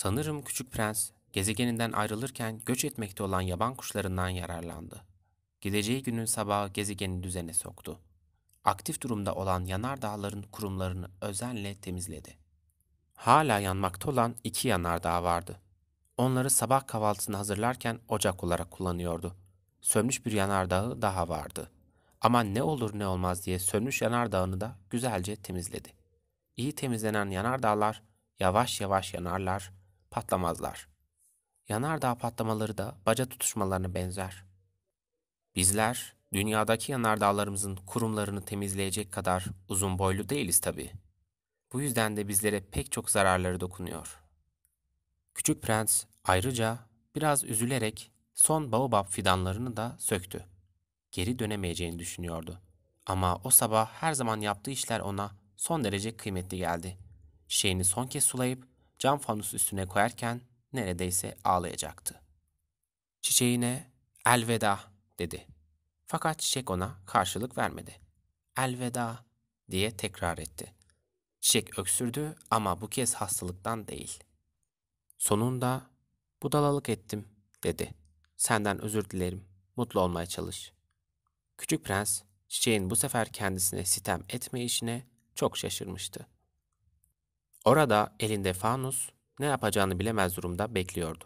Sanırım Küçük Prens gezegeninden ayrılırken göç etmekte olan yaban kuşlarından yararlandı. Gideceği günün sabahı gezegeni düzene soktu. Aktif durumda olan yanardağların kurumlarını özenle temizledi. Hala yanmakta olan iki yanardağ vardı. Onları sabah kahvaltısını hazırlarken ocak olarak kullanıyordu. Sönmüş bir yanardağı daha vardı. Ama ne olur ne olmaz diye sönmüş yanardağını da güzelce temizledi. İyi temizlenen yanardağlar yavaş yavaş yanarlar, patlamazlar. Yanardağ patlamaları da baca tutuşmalarına benzer. Bizler dünyadaki yanardağlarımızın kurumlarını temizleyecek kadar uzun boylu değiliz tabi. Bu yüzden de bizlere pek çok zararları dokunuyor. Küçük prens ayrıca biraz üzülerek son baobab fidanlarını da söktü. Geri dönemeyeceğini düşünüyordu. Ama o sabah her zaman yaptığı işler ona son derece kıymetli geldi. Şeyini son kez sulayıp cam fanus üstüne koyarken neredeyse ağlayacaktı. Çiçeğine elveda dedi. Fakat çiçek ona karşılık vermedi. Elveda diye tekrar etti. Çiçek öksürdü ama bu kez hastalıktan değil. Sonunda budalalık ettim dedi. Senden özür dilerim. Mutlu olmaya çalış. Küçük prens çiçeğin bu sefer kendisine sitem etmeyişine çok şaşırmıştı. Orada elinde fanus ne yapacağını bilemez durumda bekliyordu.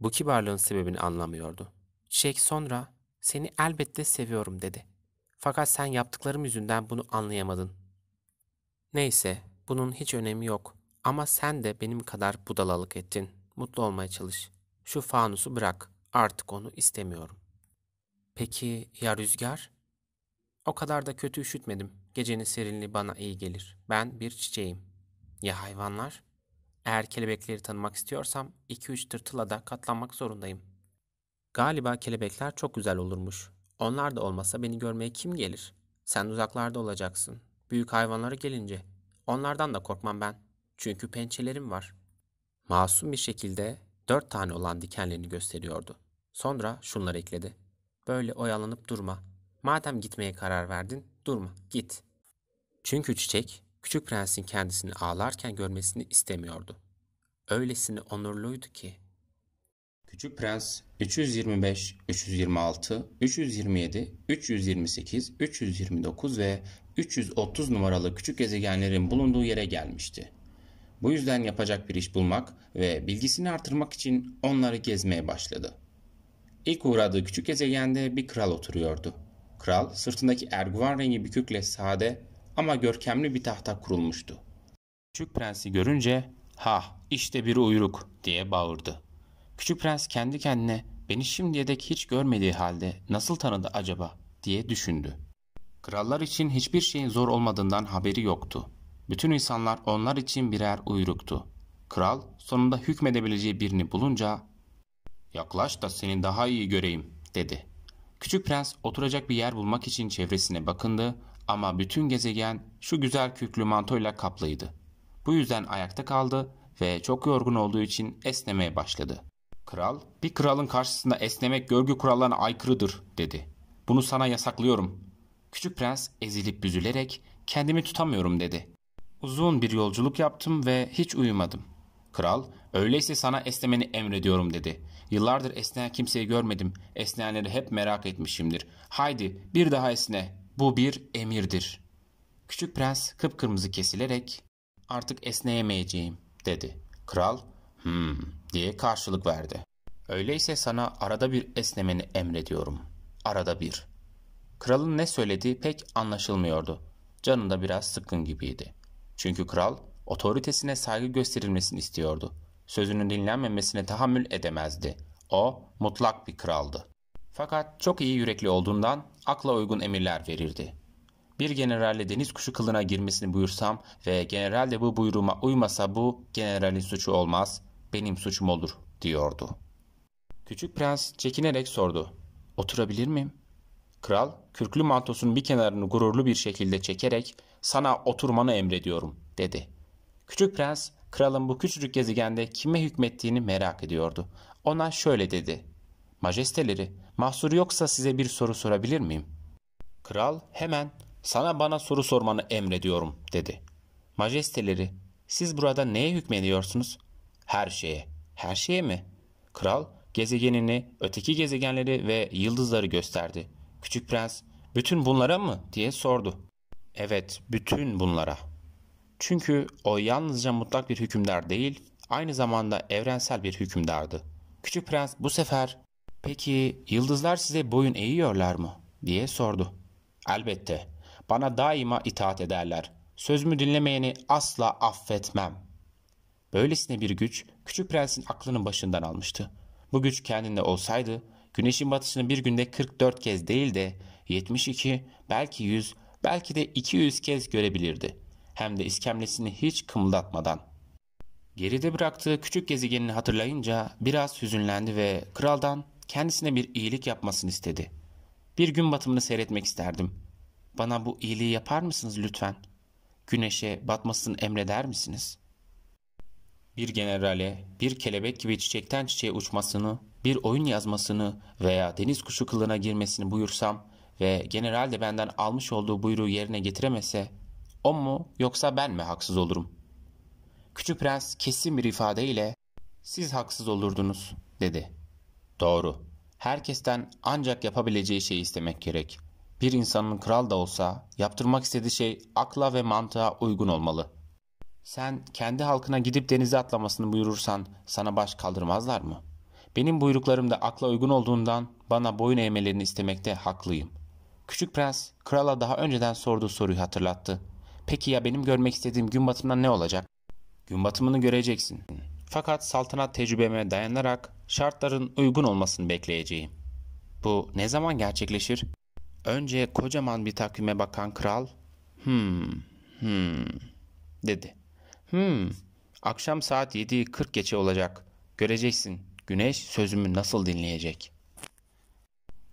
Bu kibarlığın sebebini anlamıyordu. Çiçek sonra seni elbette seviyorum dedi. Fakat sen yaptıklarım yüzünden bunu anlayamadın. Neyse bunun hiç önemi yok ama sen de benim kadar budalalık ettin. Mutlu olmaya çalış. Şu fanusu bırak artık onu istemiyorum. Peki ya rüzgar? O kadar da kötü üşütmedim. Gecenin serinliği bana iyi gelir. Ben bir çiçeğim. Ya hayvanlar? Eğer kelebekleri tanımak istiyorsam 2-3 tırtıla da katlanmak zorundayım. Galiba kelebekler çok güzel olurmuş. Onlar da olmasa beni görmeye kim gelir? Sen uzaklarda olacaksın. Büyük hayvanlara gelince. Onlardan da korkmam ben. Çünkü pençelerim var. Masum bir şekilde dört tane olan dikenlerini gösteriyordu. Sonra şunları ekledi. Böyle oyalanıp durma. Madem gitmeye karar verdin, durma, git. Çünkü çiçek Küçük prensin kendisini ağlarken görmesini istemiyordu. Öylesine onurluydu ki. Küçük Prens 325, 326, 327, 328, 329 ve 330 numaralı küçük gezegenlerin bulunduğu yere gelmişti. Bu yüzden yapacak bir iş bulmak ve bilgisini artırmak için onları gezmeye başladı. İlk uğradığı küçük gezegende bir kral oturuyordu. Kral sırtındaki erguvan rengi bükükle sade ama görkemli bir tahta kurulmuştu. Küçük prensi görünce ha işte bir uyruk diye bağırdı. Küçük prens kendi kendine beni şimdiye dek hiç görmediği halde nasıl tanıdı acaba diye düşündü. Krallar için hiçbir şeyin zor olmadığından haberi yoktu. Bütün insanlar onlar için birer uyruktu. Kral sonunda hükmedebileceği birini bulunca ''Yaklaş da seni daha iyi göreyim.'' dedi. Küçük prens oturacak bir yer bulmak için çevresine bakındı ama bütün gezegen şu güzel kürklü mantoyla kaplıydı. Bu yüzden ayakta kaldı ve çok yorgun olduğu için esnemeye başladı. Kral, bir kralın karşısında esnemek görgü kurallarına aykırıdır dedi. Bunu sana yasaklıyorum. Küçük prens ezilip büzülerek kendimi tutamıyorum dedi. Uzun bir yolculuk yaptım ve hiç uyumadım. Kral, öyleyse sana esnemeni emrediyorum dedi. Yıllardır esneyen kimseyi görmedim. Esneyenleri hep merak etmişimdir. Haydi bir daha esne. Bu bir emirdir. Küçük prens kıpkırmızı kesilerek artık esneyemeyeceğim dedi. Kral hmm diye karşılık verdi. Öyleyse sana arada bir esnemeni emrediyorum. Arada bir. Kralın ne söylediği pek anlaşılmıyordu. Canında biraz sıkkın gibiydi. Çünkü kral otoritesine saygı gösterilmesini istiyordu. Sözünün dinlenmemesine tahammül edemezdi. O mutlak bir kraldı. Fakat çok iyi yürekli olduğundan akla uygun emirler verirdi. Bir generalle deniz kuşu kılına girmesini buyursam ve general de bu buyruğuma uymasa bu generalin suçu olmaz, benim suçum olur diyordu. Küçük prens çekinerek sordu. Oturabilir miyim? Kral kürklü mantosunun bir kenarını gururlu bir şekilde çekerek sana oturmanı emrediyorum dedi. Küçük prens kralın bu küçücük gezegende kime hükmettiğini merak ediyordu. Ona şöyle dedi. Majesteleri Mahsur yoksa size bir soru sorabilir miyim? Kral hemen sana bana soru sormanı emrediyorum dedi. Majesteleri siz burada neye hükmediyorsunuz? Her şeye. Her şeye mi? Kral gezegenini, öteki gezegenleri ve yıldızları gösterdi. Küçük prens bütün bunlara mı diye sordu. Evet bütün bunlara. Çünkü o yalnızca mutlak bir hükümdar değil, aynı zamanda evrensel bir hükümdardı. Küçük prens bu sefer Peki yıldızlar size boyun eğiyorlar mı? diye sordu. Elbette. Bana daima itaat ederler. Sözümü dinlemeyeni asla affetmem. Böylesine bir güç küçük prensin aklının başından almıştı. Bu güç kendinde olsaydı güneşin batışını bir günde 44 kez değil de 72 belki 100 belki de 200 kez görebilirdi. Hem de iskemlesini hiç kımıldatmadan. Geride bıraktığı küçük gezegenini hatırlayınca biraz hüzünlendi ve kraldan kendisine bir iyilik yapmasını istedi. Bir gün batımını seyretmek isterdim. Bana bu iyiliği yapar mısınız lütfen? Güneşe batmasını emreder misiniz? Bir generale bir kelebek gibi çiçekten çiçeğe uçmasını, bir oyun yazmasını veya deniz kuşu kılığına girmesini buyursam ve general de benden almış olduğu buyruğu yerine getiremese o mu yoksa ben mi haksız olurum? Küçük prens kesin bir ifadeyle siz haksız olurdunuz dedi.'' Doğru. Herkesten ancak yapabileceği şeyi istemek gerek. Bir insanın kral da olsa yaptırmak istediği şey akla ve mantığa uygun olmalı. Sen kendi halkına gidip denize atlamasını buyurursan sana baş kaldırmazlar mı? Benim buyruklarım da akla uygun olduğundan bana boyun eğmelerini istemekte haklıyım. Küçük prens krala daha önceden sorduğu soruyu hatırlattı. Peki ya benim görmek istediğim gün batımından ne olacak? Gün batımını göreceksin. Fakat saltanat tecrübeme dayanarak şartların uygun olmasını bekleyeceğim. Bu ne zaman gerçekleşir? Önce kocaman bir takvime bakan kral, hmm, hmm, dedi. Hmm, akşam saat 7.40 geçe olacak. Göreceksin, güneş sözümü nasıl dinleyecek.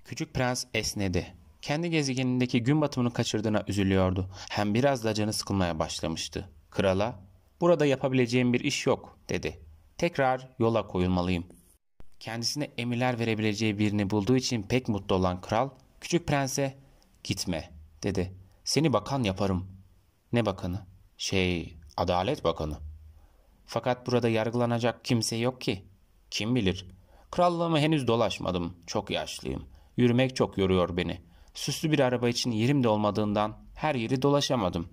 Küçük prens esnedi. Kendi gezegenindeki gün batımını kaçırdığına üzülüyordu. Hem biraz da canı sıkılmaya başlamıştı. Krala, burada yapabileceğim bir iş yok, dedi. Tekrar yola koyulmalıyım kendisine emirler verebileceği birini bulduğu için pek mutlu olan kral küçük prense gitme dedi. Seni bakan yaparım. Ne bakanı? Şey adalet bakanı. Fakat burada yargılanacak kimse yok ki. Kim bilir? Krallığımı henüz dolaşmadım. Çok yaşlıyım. Yürümek çok yoruyor beni. Süslü bir araba için yerim de olmadığından her yeri dolaşamadım.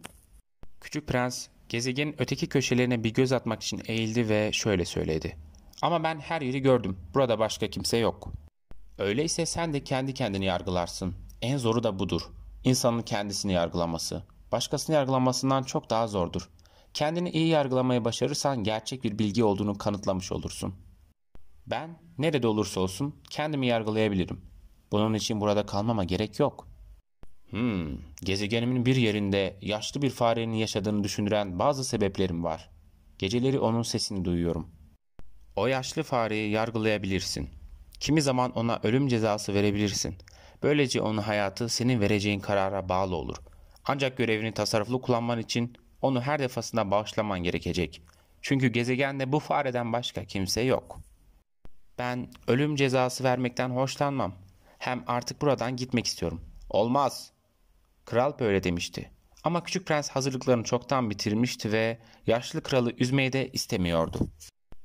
Küçük prens gezegenin öteki köşelerine bir göz atmak için eğildi ve şöyle söyledi. Ama ben her yeri gördüm. Burada başka kimse yok. Öyleyse sen de kendi kendini yargılarsın. En zoru da budur. İnsanın kendisini yargılaması. Başkasını yargılamasından çok daha zordur. Kendini iyi yargılamayı başarırsan gerçek bir bilgi olduğunu kanıtlamış olursun. Ben nerede olursa olsun kendimi yargılayabilirim. Bunun için burada kalmama gerek yok. Hmm, gezegenimin bir yerinde yaşlı bir farenin yaşadığını düşündüren bazı sebeplerim var. Geceleri onun sesini duyuyorum.'' O yaşlı fareyi yargılayabilirsin. Kimi zaman ona ölüm cezası verebilirsin. Böylece onun hayatı senin vereceğin karara bağlı olur. Ancak görevini tasarruflu kullanman için onu her defasında bağışlaman gerekecek. Çünkü gezegende bu fareden başka kimse yok. Ben ölüm cezası vermekten hoşlanmam. Hem artık buradan gitmek istiyorum. Olmaz. Kral böyle demişti. Ama küçük prens hazırlıklarını çoktan bitirmişti ve yaşlı kralı üzmeyi de istemiyordu.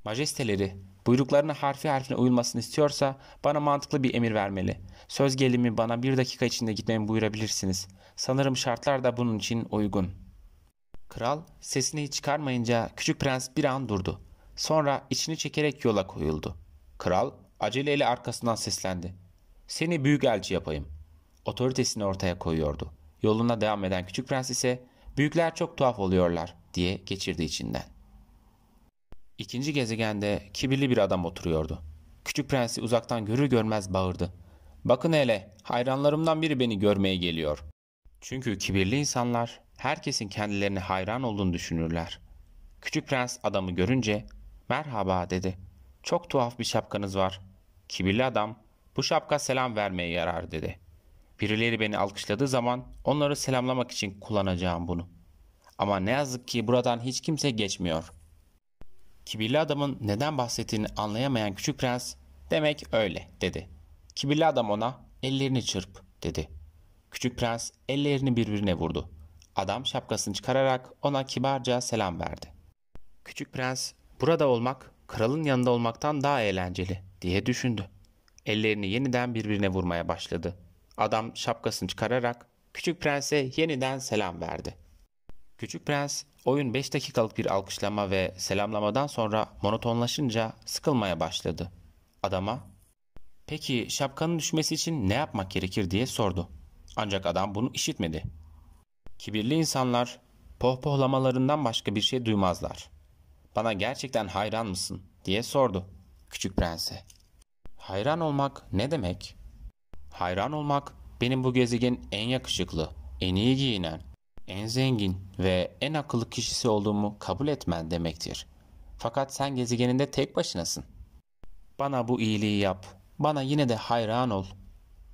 Majesteleri, buyruklarına harfi harfine uyulmasını istiyorsa bana mantıklı bir emir vermeli. Söz gelimi bana bir dakika içinde gitmemi buyurabilirsiniz. Sanırım şartlar da bunun için uygun. Kral sesini çıkarmayınca küçük prens bir an durdu. Sonra içini çekerek yola koyuldu. Kral aceleyle arkasından seslendi. Seni büyük elçi yapayım. Otoritesini ortaya koyuyordu. Yoluna devam eden küçük prens ise büyükler çok tuhaf oluyorlar diye geçirdi içinden. İkinci gezegende kibirli bir adam oturuyordu. Küçük prensi uzaktan görür görmez bağırdı. Bakın hele hayranlarımdan biri beni görmeye geliyor. Çünkü kibirli insanlar herkesin kendilerine hayran olduğunu düşünürler. Küçük prens adamı görünce merhaba dedi. Çok tuhaf bir şapkanız var. Kibirli adam bu şapka selam vermeye yarar dedi. Birileri beni alkışladığı zaman onları selamlamak için kullanacağım bunu. Ama ne yazık ki buradan hiç kimse geçmiyor. Kibirli adamın neden bahsettiğini anlayamayan küçük prens demek öyle dedi. Kibirli adam ona ellerini çırp dedi. Küçük prens ellerini birbirine vurdu. Adam şapkasını çıkararak ona kibarca selam verdi. Küçük prens burada olmak kralın yanında olmaktan daha eğlenceli diye düşündü. Ellerini yeniden birbirine vurmaya başladı. Adam şapkasını çıkararak küçük prense yeniden selam verdi. Küçük prens Oyun 5 dakikalık bir alkışlama ve selamlamadan sonra monotonlaşınca sıkılmaya başladı. Adama "Peki şapkanın düşmesi için ne yapmak gerekir?" diye sordu. Ancak adam bunu işitmedi. Kibirli insanlar pohpohlamalarından başka bir şey duymazlar. "Bana gerçekten hayran mısın?" diye sordu küçük prense. "Hayran olmak ne demek?" "Hayran olmak benim bu gezegenin en yakışıklı, en iyi giyinen, en zengin ve en akıllı kişisi olduğumu kabul etmen demektir. Fakat sen gezegeninde tek başınasın. Bana bu iyiliği yap. Bana yine de hayran ol.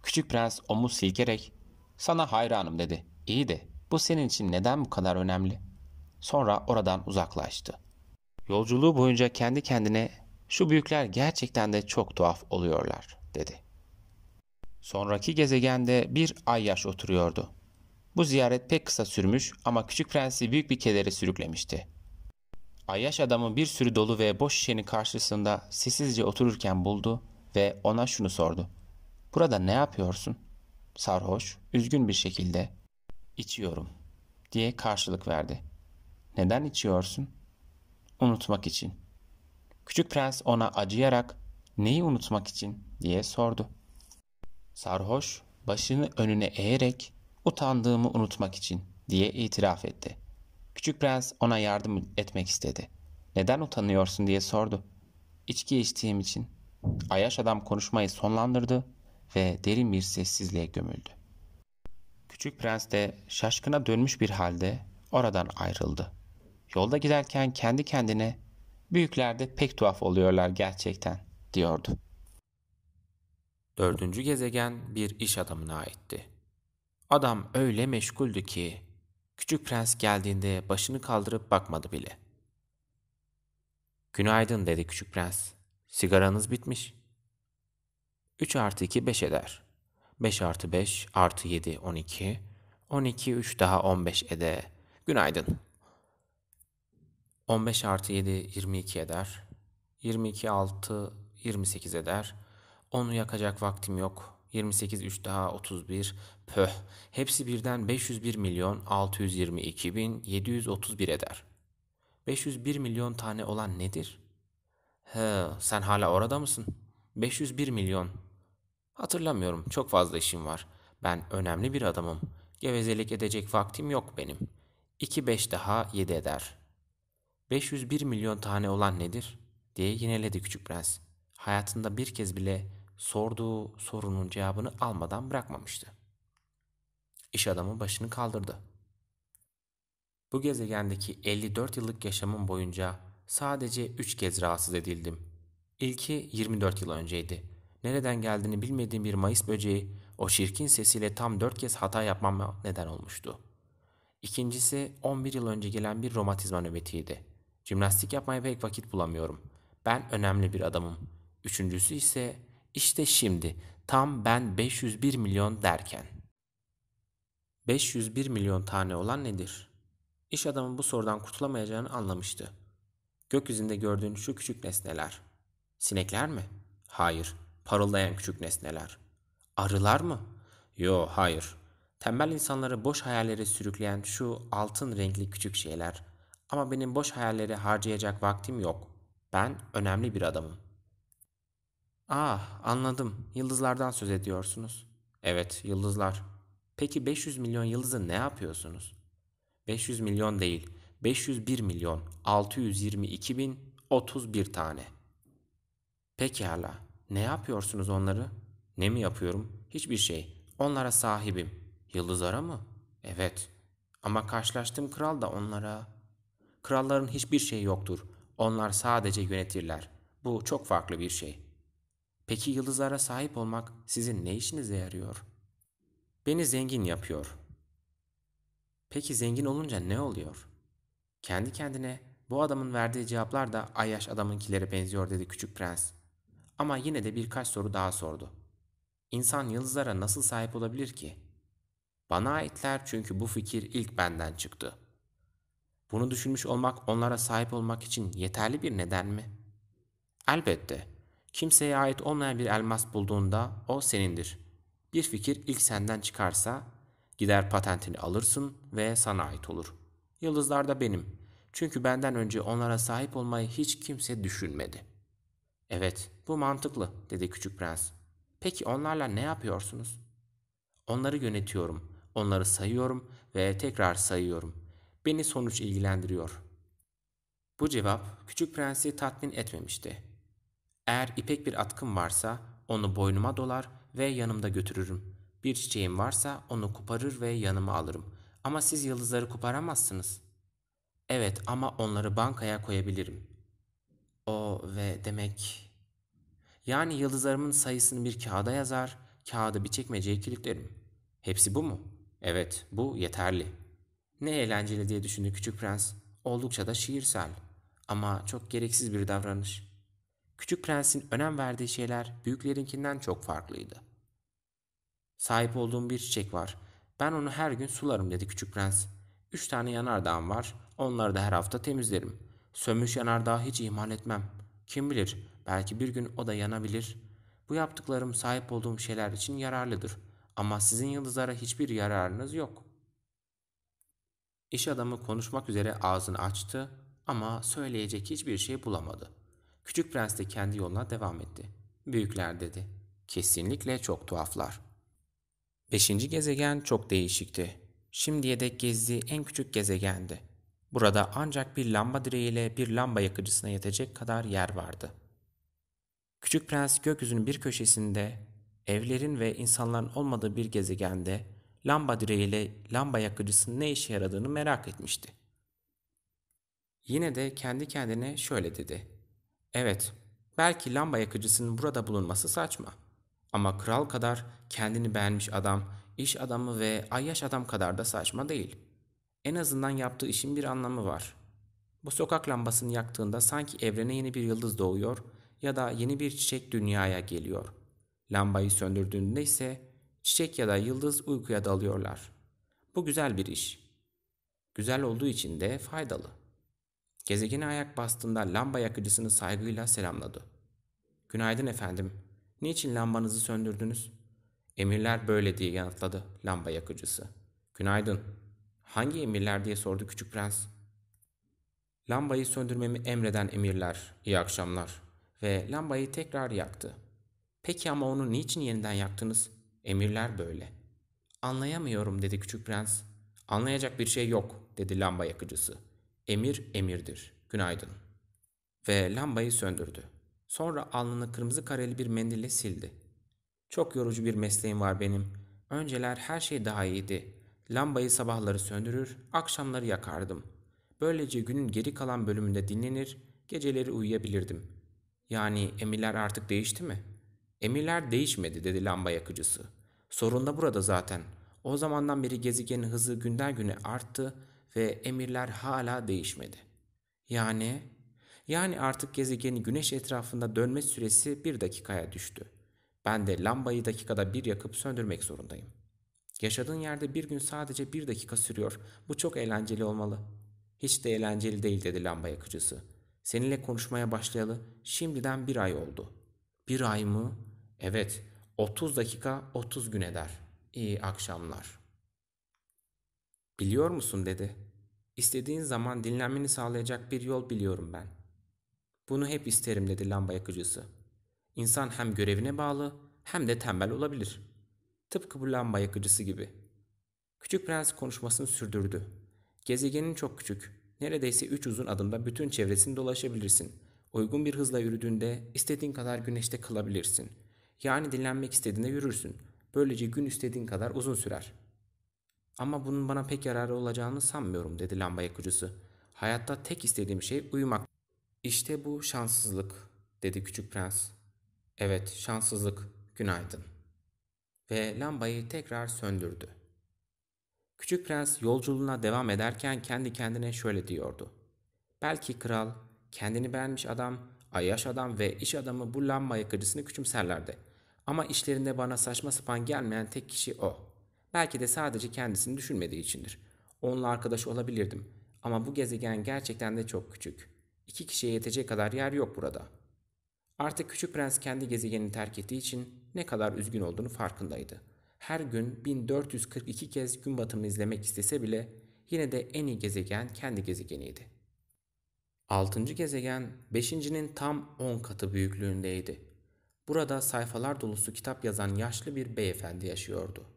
Küçük prens omuz silkerek sana hayranım dedi. İyi de bu senin için neden bu kadar önemli? Sonra oradan uzaklaştı. Yolculuğu boyunca kendi kendine şu büyükler gerçekten de çok tuhaf oluyorlar dedi. Sonraki gezegende bir ay yaş oturuyordu. Bu ziyaret pek kısa sürmüş ama küçük prensi büyük bir kedere sürüklemişti. Ayyaş adamı bir sürü dolu ve boş şişenin karşısında sessizce otururken buldu ve ona şunu sordu. Burada ne yapıyorsun? Sarhoş, üzgün bir şekilde "İçiyorum" diye karşılık verdi. Neden içiyorsun? Unutmak için. Küçük prens ona acıyarak neyi unutmak için diye sordu. Sarhoş başını önüne eğerek Utandığımı unutmak için diye itiraf etti. Küçük prens ona yardım etmek istedi. Neden utanıyorsun diye sordu. İçki içtiğim için. Ayaş adam konuşmayı sonlandırdı ve derin bir sessizliğe gömüldü. Küçük prens de şaşkına dönmüş bir halde oradan ayrıldı. Yolda giderken kendi kendine büyükler de pek tuhaf oluyorlar gerçekten diyordu. Dördüncü gezegen bir iş adamına aitti. Adam öyle meşguldü ki küçük prens geldiğinde başını kaldırıp bakmadı bile. Günaydın dedi küçük prens. Sigaranız bitmiş. 3 artı 2 5 eder. 5 artı 5 artı 7 12. 12 3 daha 15 ede. Günaydın. 15 artı 7 22 eder. 22 6 28 eder. Onu yakacak vaktim yok. 28 3 daha 31 pöh hepsi birden 501 milyon 622 bin 731 eder. 501 milyon tane olan nedir? He, sen hala orada mısın? 501 milyon. Hatırlamıyorum. Çok fazla işim var. Ben önemli bir adamım. Gevezelik edecek vaktim yok benim. 2 5 daha 7 eder. 501 milyon tane olan nedir? diye yineledi küçük prens. Hayatında bir kez bile sorduğu sorunun cevabını almadan bırakmamıştı. İş adamı başını kaldırdı. Bu gezegendeki 54 yıllık yaşamım boyunca sadece 3 kez rahatsız edildim. İlki 24 yıl önceydi. Nereden geldiğini bilmediğim bir Mayıs böceği o şirkin sesiyle tam 4 kez hata yapmama neden olmuştu. İkincisi 11 yıl önce gelen bir romatizma nöbetiydi. Cimnastik yapmaya pek vakit bulamıyorum. Ben önemli bir adamım. Üçüncüsü ise işte şimdi tam ben 501 milyon derken. 501 milyon tane olan nedir? İş adamı bu sorudan kurtulamayacağını anlamıştı. Gökyüzünde gördüğün şu küçük nesneler. Sinekler mi? Hayır. Parıldayan küçük nesneler. Arılar mı? Yo, hayır. Tembel insanları boş hayalleri sürükleyen şu altın renkli küçük şeyler. Ama benim boş hayalleri harcayacak vaktim yok. Ben önemli bir adamım. Ah, anladım. Yıldızlardan söz ediyorsunuz. Evet, yıldızlar. Peki 500 milyon yıldızı ne yapıyorsunuz? 500 milyon değil, 501 milyon 622 bin 31 tane. Pekala, ne yapıyorsunuz onları? Ne mi yapıyorum? Hiçbir şey. Onlara sahibim. Yıldızlara mı? Evet. Ama karşılaştığım kral da onlara... Kralların hiçbir şeyi yoktur. Onlar sadece yönetirler. Bu çok farklı bir şey. Peki yıldızlara sahip olmak sizin ne işinize yarıyor? Beni zengin yapıyor. Peki zengin olunca ne oluyor? Kendi kendine bu adamın verdiği cevaplar da Ayyaş adamınkilere benziyor dedi küçük prens. Ama yine de birkaç soru daha sordu. İnsan yıldızlara nasıl sahip olabilir ki? Bana aitler çünkü bu fikir ilk benden çıktı. Bunu düşünmüş olmak onlara sahip olmak için yeterli bir neden mi? Elbette. Kimseye ait olmayan bir elmas bulduğunda o senindir. Bir fikir ilk senden çıkarsa gider patentini alırsın ve sana ait olur. Yıldızlar da benim. Çünkü benden önce onlara sahip olmayı hiç kimse düşünmedi. Evet, bu mantıklı, dedi küçük prens. Peki onlarla ne yapıyorsunuz? Onları yönetiyorum, onları sayıyorum ve tekrar sayıyorum. Beni sonuç ilgilendiriyor. Bu cevap küçük prensi tatmin etmemişti. Eğer ipek bir atkım varsa onu boynuma dolar ve yanımda götürürüm. Bir çiçeğim varsa onu koparır ve yanıma alırım. Ama siz yıldızları koparamazsınız. Evet ama onları bankaya koyabilirim. O ve demek... Yani yıldızlarımın sayısını bir kağıda yazar, kağıdı bir çekmeceye kilitlerim. Hepsi bu mu? Evet, bu yeterli. Ne eğlenceli diye düşündü küçük prens. Oldukça da şiirsel. Ama çok gereksiz bir davranış.'' Küçük prensin önem verdiği şeyler büyüklerinkinden çok farklıydı. Sahip olduğum bir çiçek var. Ben onu her gün sularım dedi küçük prens. Üç tane yanardağım var. Onları da her hafta temizlerim. Sönmüş yanardağı hiç ihmal etmem. Kim bilir belki bir gün o da yanabilir. Bu yaptıklarım sahip olduğum şeyler için yararlıdır. Ama sizin yıldızlara hiçbir yararınız yok. İş adamı konuşmak üzere ağzını açtı ama söyleyecek hiçbir şey bulamadı.'' Küçük prens de kendi yoluna devam etti. Büyükler dedi. Kesinlikle çok tuhaflar. Beşinci gezegen çok değişikti. Şimdiye dek gezdiği en küçük gezegendi. Burada ancak bir lamba direğiyle bir lamba yakıcısına yetecek kadar yer vardı. Küçük prens gökyüzünün bir köşesinde, evlerin ve insanların olmadığı bir gezegende lamba direğiyle lamba yakıcısının ne işe yaradığını merak etmişti. Yine de kendi kendine şöyle dedi. Evet, belki lamba yakıcısının burada bulunması saçma. Ama kral kadar kendini beğenmiş adam, iş adamı ve ayyaş adam kadar da saçma değil. En azından yaptığı işin bir anlamı var. Bu sokak lambasını yaktığında sanki evrene yeni bir yıldız doğuyor ya da yeni bir çiçek dünyaya geliyor. Lambayı söndürdüğünde ise çiçek ya da yıldız uykuya dalıyorlar. Bu güzel bir iş. Güzel olduğu için de faydalı.'' Gezegene ayak bastığında lamba yakıcısını saygıyla selamladı. Günaydın efendim. Niçin lambanızı söndürdünüz? Emirler böyle diye yanıtladı lamba yakıcısı. Günaydın. Hangi emirler diye sordu küçük prens. Lambayı söndürmemi emreden emirler, İyi akşamlar. Ve lambayı tekrar yaktı. Peki ama onu niçin yeniden yaktınız? Emirler böyle. Anlayamıyorum dedi küçük prens. Anlayacak bir şey yok dedi lamba yakıcısı.'' Emir emirdir. Günaydın. Ve lambayı söndürdü. Sonra alnını kırmızı kareli bir mendille sildi. Çok yorucu bir mesleğim var benim. Önceler her şey daha iyiydi. Lambayı sabahları söndürür, akşamları yakardım. Böylece günün geri kalan bölümünde dinlenir, geceleri uyuyabilirdim. Yani emirler artık değişti mi? Emirler değişmedi dedi lamba yakıcısı. Sorun da burada zaten. O zamandan beri gezegenin hızı günden güne arttı ve emirler hala değişmedi. Yani yani artık gezegenin güneş etrafında dönme süresi bir dakikaya düştü. Ben de lambayı dakikada bir yakıp söndürmek zorundayım. Yaşadığın yerde bir gün sadece bir dakika sürüyor. Bu çok eğlenceli olmalı. Hiç de eğlenceli değil dedi lamba yakıcısı. Seninle konuşmaya başlayalı şimdiden bir ay oldu. Bir ay mı? Evet, 30 dakika 30 gün eder. İyi akşamlar.'' Biliyor musun dedi. İstediğin zaman dinlenmeni sağlayacak bir yol biliyorum ben. Bunu hep isterim dedi lamba yakıcısı. İnsan hem görevine bağlı hem de tembel olabilir. Tıpkı bu lamba yakıcısı gibi. Küçük prens konuşmasını sürdürdü. Gezegenin çok küçük. Neredeyse üç uzun adımda bütün çevresini dolaşabilirsin. Uygun bir hızla yürüdüğünde istediğin kadar güneşte kalabilirsin. Yani dinlenmek istediğinde yürürsün. Böylece gün istediğin kadar uzun sürer.'' Ama bunun bana pek yararı olacağını sanmıyorum dedi lamba yakıcısı. Hayatta tek istediğim şey uyumak. İşte bu şanssızlık dedi küçük prens. Evet şanssızlık günaydın. Ve lambayı tekrar söndürdü. Küçük prens yolculuğuna devam ederken kendi kendine şöyle diyordu. Belki kral, kendini beğenmiş adam, ayyaş adam ve iş adamı bu lamba yakıcısını küçümserlerdi. Ama işlerinde bana saçma sapan gelmeyen tek kişi o.'' Belki de sadece kendisini düşünmediği içindir. Onunla arkadaş olabilirdim ama bu gezegen gerçekten de çok küçük. İki kişiye yetecek kadar yer yok burada. Artık Küçük Prens kendi gezegenini terk ettiği için ne kadar üzgün olduğunu farkındaydı. Her gün 1442 kez gün batımını izlemek istese bile yine de en iyi gezegen kendi gezegeniydi. Altıncı gezegen beşincinin tam 10 katı büyüklüğündeydi. Burada sayfalar dolusu kitap yazan yaşlı bir beyefendi yaşıyordu.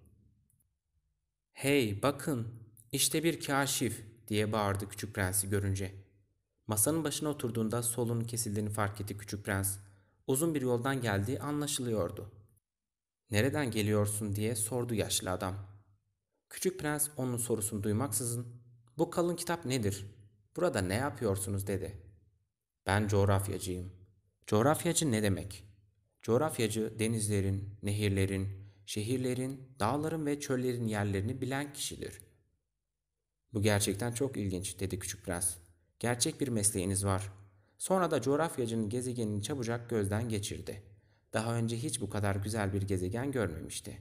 ''Hey bakın işte bir kaşif'' diye bağırdı küçük prensi görünce. Masanın başına oturduğunda solunun kesildiğini fark etti küçük prens. Uzun bir yoldan geldiği anlaşılıyordu. ''Nereden geliyorsun?'' diye sordu yaşlı adam. Küçük prens onun sorusunu duymaksızın ''Bu kalın kitap nedir? Burada ne yapıyorsunuz?'' dedi. ''Ben coğrafyacıyım.'' Coğrafyacı ne demek? Coğrafyacı denizlerin, nehirlerin, şehirlerin, dağların ve çöllerin yerlerini bilen kişidir. Bu gerçekten çok ilginç dedi küçük prens. Gerçek bir mesleğiniz var. Sonra da coğrafyacının gezegenini çabucak gözden geçirdi. Daha önce hiç bu kadar güzel bir gezegen görmemişti.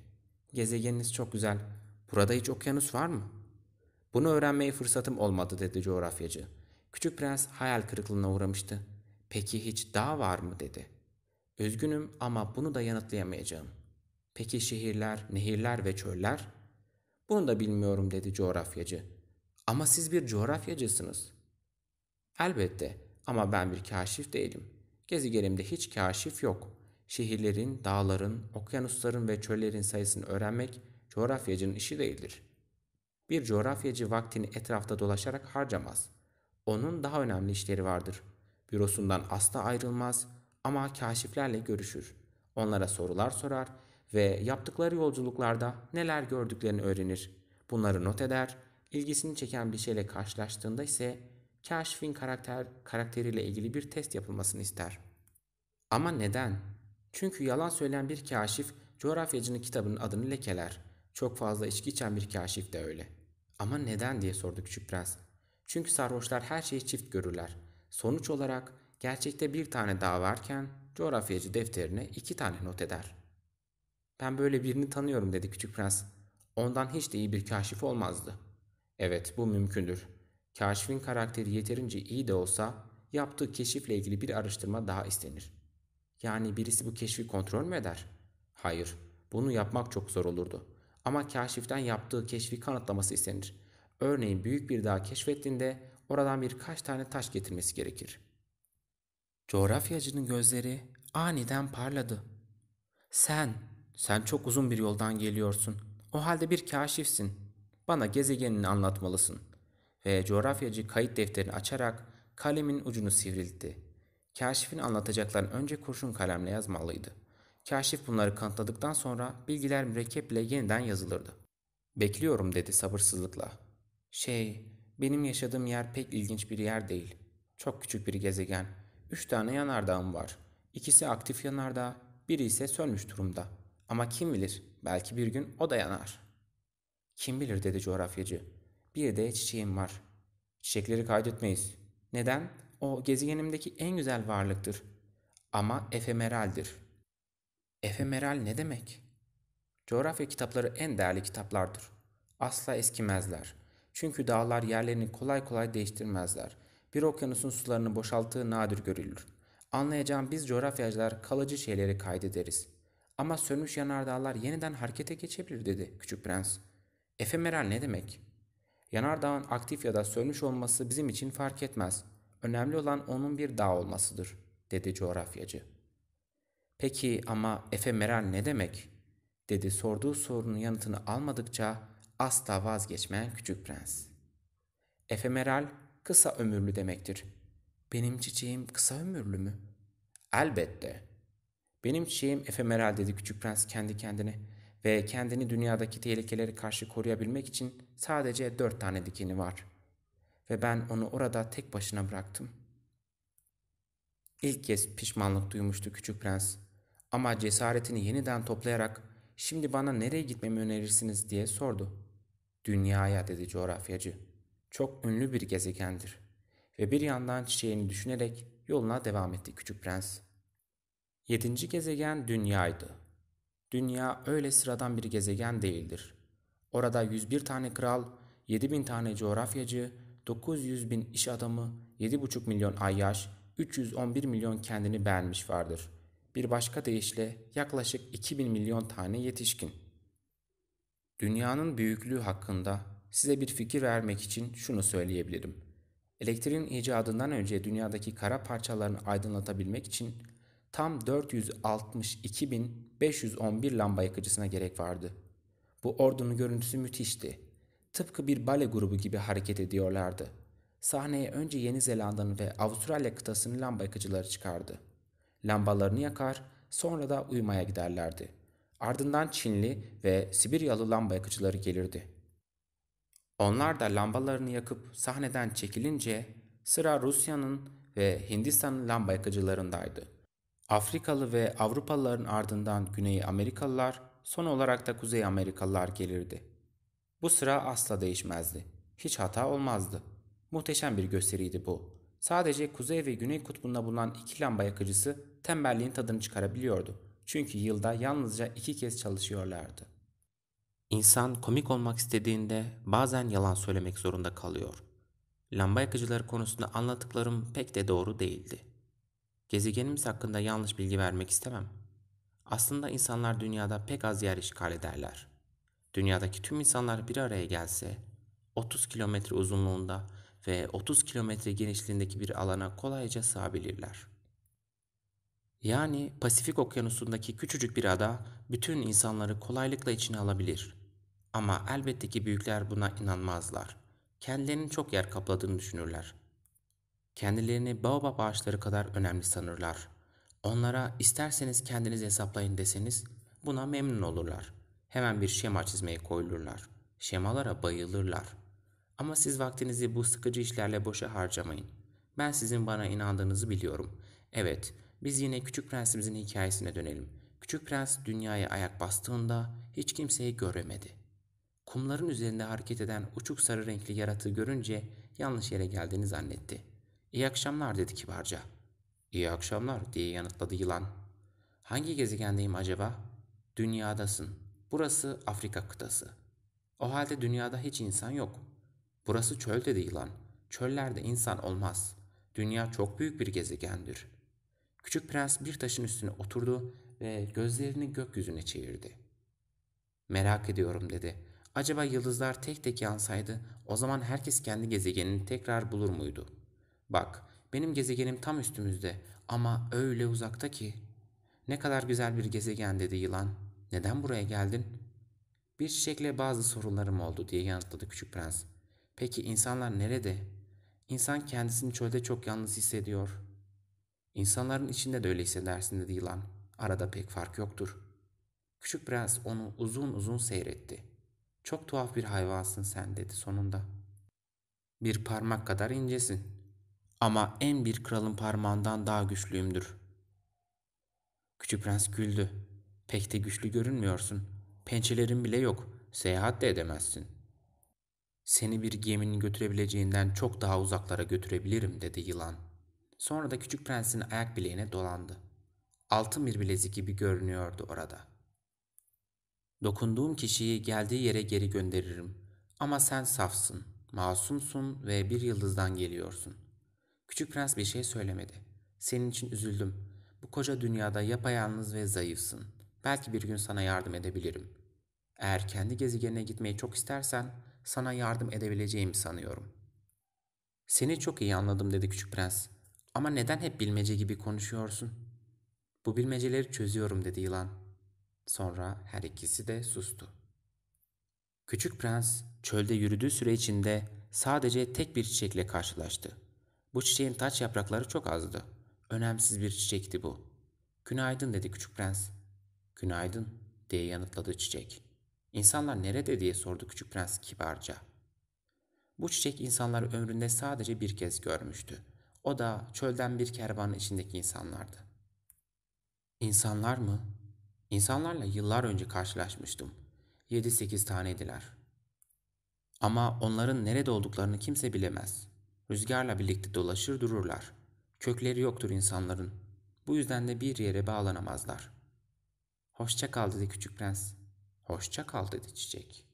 Gezegeniniz çok güzel. Burada hiç okyanus var mı? Bunu öğrenmeye fırsatım olmadı dedi coğrafyacı. Küçük prens hayal kırıklığına uğramıştı. Peki hiç dağ var mı dedi. Üzgünüm ama bunu da yanıtlayamayacağım.'' Peki şehirler, nehirler ve çöller? Bunu da bilmiyorum dedi coğrafyacı. Ama siz bir coğrafyacısınız. Elbette ama ben bir kaşif değilim. Gezegenimde hiç kaşif yok. Şehirlerin, dağların, okyanusların ve çöllerin sayısını öğrenmek coğrafyacının işi değildir. Bir coğrafyacı vaktini etrafta dolaşarak harcamaz. Onun daha önemli işleri vardır. Bürosundan asla ayrılmaz ama kaşiflerle görüşür. Onlara sorular sorar ve yaptıkları yolculuklarda neler gördüklerini öğrenir. Bunları not eder, ilgisini çeken bir şeyle karşılaştığında ise Kaşf'in karakter, karakteriyle ilgili bir test yapılmasını ister. Ama neden? Çünkü yalan söyleyen bir kaşif coğrafyacının kitabının adını lekeler. Çok fazla içki içen bir kaşif de öyle. Ama neden diye sordu küçük prens. Çünkü sarhoşlar her şeyi çift görürler. Sonuç olarak gerçekte bir tane daha varken coğrafyacı defterine iki tane not eder.'' Ben böyle birini tanıyorum dedi küçük prens. Ondan hiç de iyi bir kaşif olmazdı. Evet bu mümkündür. Kaşifin karakteri yeterince iyi de olsa yaptığı keşifle ilgili bir araştırma daha istenir. Yani birisi bu keşfi kontrol mü eder? Hayır. Bunu yapmak çok zor olurdu. Ama kaşiften yaptığı keşfi kanıtlaması istenir. Örneğin büyük bir dağ keşfettiğinde oradan birkaç tane taş getirmesi gerekir. Coğrafyacının gözleri aniden parladı. Sen sen çok uzun bir yoldan geliyorsun. O halde bir kaşifsin. Bana gezegenini anlatmalısın. Ve coğrafyacı kayıt defterini açarak kalemin ucunu sivrildi. Kaşifin anlatacaklarını önce kurşun kalemle yazmalıydı. Kaşif bunları kanıtladıktan sonra bilgiler mürekkeple yeniden yazılırdı. Bekliyorum dedi sabırsızlıkla. Şey, benim yaşadığım yer pek ilginç bir yer değil. Çok küçük bir gezegen. Üç tane yanardağım var. İkisi aktif yanardağ, biri ise sönmüş durumda. Ama kim bilir belki bir gün o da yanar. Kim bilir dedi coğrafyacı. Bir de çiçeğim var. Çiçekleri kaydetmeyiz. Neden? O gezegenimdeki en güzel varlıktır. Ama efemeraldir. Efemeral ne demek? Coğrafya kitapları en değerli kitaplardır. Asla eskimezler. Çünkü dağlar yerlerini kolay kolay değiştirmezler. Bir okyanusun sularını boşalttığı nadir görülür. Anlayacağım biz coğrafyacılar kalıcı şeyleri kaydederiz. Ama sönmüş yanardağlar yeniden harekete geçebilir dedi küçük prens. Efemeral ne demek? Yanardağın aktif ya da sönmüş olması bizim için fark etmez. Önemli olan onun bir dağ olmasıdır, dedi coğrafyacı. Peki ama efemeral ne demek? dedi sorduğu sorunun yanıtını almadıkça asla vazgeçmeyen küçük prens. Efemeral kısa ömürlü demektir. Benim çiçeğim kısa ömürlü mü? Elbette. Benim şeyim efemeral dedi küçük prens kendi kendine ve kendini dünyadaki tehlikeleri karşı koruyabilmek için sadece dört tane dikeni var. Ve ben onu orada tek başına bıraktım. İlk kez pişmanlık duymuştu küçük prens. Ama cesaretini yeniden toplayarak şimdi bana nereye gitmemi önerirsiniz diye sordu. Dünyaya dedi coğrafyacı. Çok ünlü bir gezegendir. Ve bir yandan çiçeğini düşünerek yoluna devam etti küçük prens.'' Yedinci gezegen Dünya'ydı. Dünya öyle sıradan bir gezegen değildir. Orada 101 tane kral, 7000 tane coğrafyacı, 900 bin iş adamı, 7,5 milyon ayyaş, 311 milyon kendini beğenmiş vardır. Bir başka deyişle yaklaşık 2000 milyon tane yetişkin. Dünyanın büyüklüğü hakkında size bir fikir vermek için şunu söyleyebilirim. Elektriğin icadından önce dünyadaki kara parçalarını aydınlatabilmek için tam 462.511 lamba yakıcısına gerek vardı. Bu ordunun görüntüsü müthişti. Tıpkı bir bale grubu gibi hareket ediyorlardı. Sahneye önce Yeni Zelanda'nın ve Avustralya kıtasının lamba yakıcıları çıkardı. Lambalarını yakar, sonra da uyumaya giderlerdi. Ardından Çinli ve Sibiryalı lamba yakıcıları gelirdi. Onlar da lambalarını yakıp sahneden çekilince sıra Rusya'nın ve Hindistan'ın lamba yakıcılarındaydı. Afrikalı ve Avrupalıların ardından Güney Amerikalılar, son olarak da Kuzey Amerikalılar gelirdi. Bu sıra asla değişmezdi. Hiç hata olmazdı. Muhteşem bir gösteriydi bu. Sadece kuzey ve güney kutbunda bulunan iki lamba yakıcısı tembelliğin tadını çıkarabiliyordu. Çünkü yılda yalnızca iki kez çalışıyorlardı. İnsan komik olmak istediğinde bazen yalan söylemek zorunda kalıyor. Lamba yakıcıları konusunda anlattıklarım pek de doğru değildi. Gezegenimiz hakkında yanlış bilgi vermek istemem. Aslında insanlar dünyada pek az yer işgal ederler. Dünyadaki tüm insanlar bir araya gelse 30 kilometre uzunluğunda ve 30 kilometre genişliğindeki bir alana kolayca sığabilirler. Yani Pasifik Okyanusu'ndaki küçücük bir ada bütün insanları kolaylıkla içine alabilir. Ama elbette ki büyükler buna inanmazlar. Kendilerinin çok yer kapladığını düşünürler. Kendilerini baobab ağaçları kadar önemli sanırlar. Onlara isterseniz kendiniz hesaplayın deseniz buna memnun olurlar. Hemen bir şema çizmeye koyulurlar. Şemalara bayılırlar. Ama siz vaktinizi bu sıkıcı işlerle boşa harcamayın. Ben sizin bana inandığınızı biliyorum. Evet, biz yine Küçük Prensimizin hikayesine dönelim. Küçük Prens dünyaya ayak bastığında hiç kimseyi göremedi. Kumların üzerinde hareket eden uçuk sarı renkli yaratığı görünce yanlış yere geldiğini zannetti.'' İyi akşamlar dedi kibarca. İyi akşamlar diye yanıtladı yılan. Hangi gezegendeyim acaba? Dünyadasın. Burası Afrika kıtası. O halde dünyada hiç insan yok. Burası çöl dedi yılan. Çöllerde insan olmaz. Dünya çok büyük bir gezegendir. Küçük prens bir taşın üstüne oturdu ve gözlerini gökyüzüne çevirdi. Merak ediyorum dedi. Acaba yıldızlar tek tek yansaydı o zaman herkes kendi gezegenini tekrar bulur muydu?'' Bak, benim gezegenim tam üstümüzde ama öyle uzakta ki. Ne kadar güzel bir gezegen dedi yılan. Neden buraya geldin? Bir çiçekle bazı sorunlarım oldu diye yanıtladı küçük prens. Peki insanlar nerede? İnsan kendisini çölde çok yalnız hissediyor. İnsanların içinde de öyle hissedersin dedi yılan. Arada pek fark yoktur. Küçük prens onu uzun uzun seyretti. Çok tuhaf bir hayvansın sen dedi sonunda. Bir parmak kadar incesin ama en bir kralın parmağından daha güçlüyümdür. Küçük prens güldü. Pek de güçlü görünmüyorsun. Pençelerin bile yok. Seyahat de edemezsin. Seni bir geminin götürebileceğinden çok daha uzaklara götürebilirim dedi yılan. Sonra da küçük prensin ayak bileğine dolandı. Altın bir bilezik gibi görünüyordu orada. Dokunduğum kişiyi geldiği yere geri gönderirim. Ama sen safsın, masumsun ve bir yıldızdan geliyorsun. Küçük prens bir şey söylemedi. Senin için üzüldüm. Bu koca dünyada yapayalnız ve zayıfsın. Belki bir gün sana yardım edebilirim. Eğer kendi gezegenine gitmeyi çok istersen sana yardım edebileceğimi sanıyorum. Seni çok iyi anladım dedi küçük prens. Ama neden hep bilmece gibi konuşuyorsun? Bu bilmeceleri çözüyorum dedi yılan. Sonra her ikisi de sustu. Küçük prens çölde yürüdüğü süre içinde sadece tek bir çiçekle karşılaştı. Bu çiçeğin taç yaprakları çok azdı. Önemsiz bir çiçekti bu. Günaydın dedi küçük prens. Günaydın diye yanıtladı çiçek. İnsanlar nerede diye sordu küçük prens kibarca. Bu çiçek insanlar ömründe sadece bir kez görmüştü. O da çölden bir kervanın içindeki insanlardı. İnsanlar mı? İnsanlarla yıllar önce karşılaşmıştım. 7-8 taneydiler. Ama onların nerede olduklarını kimse bilemez. Rüzgarla birlikte dolaşır dururlar. Kökleri yoktur insanların. Bu yüzden de bir yere bağlanamazlar. Hoşça kal dedi küçük prens. Hoşça kal dedi çiçek.''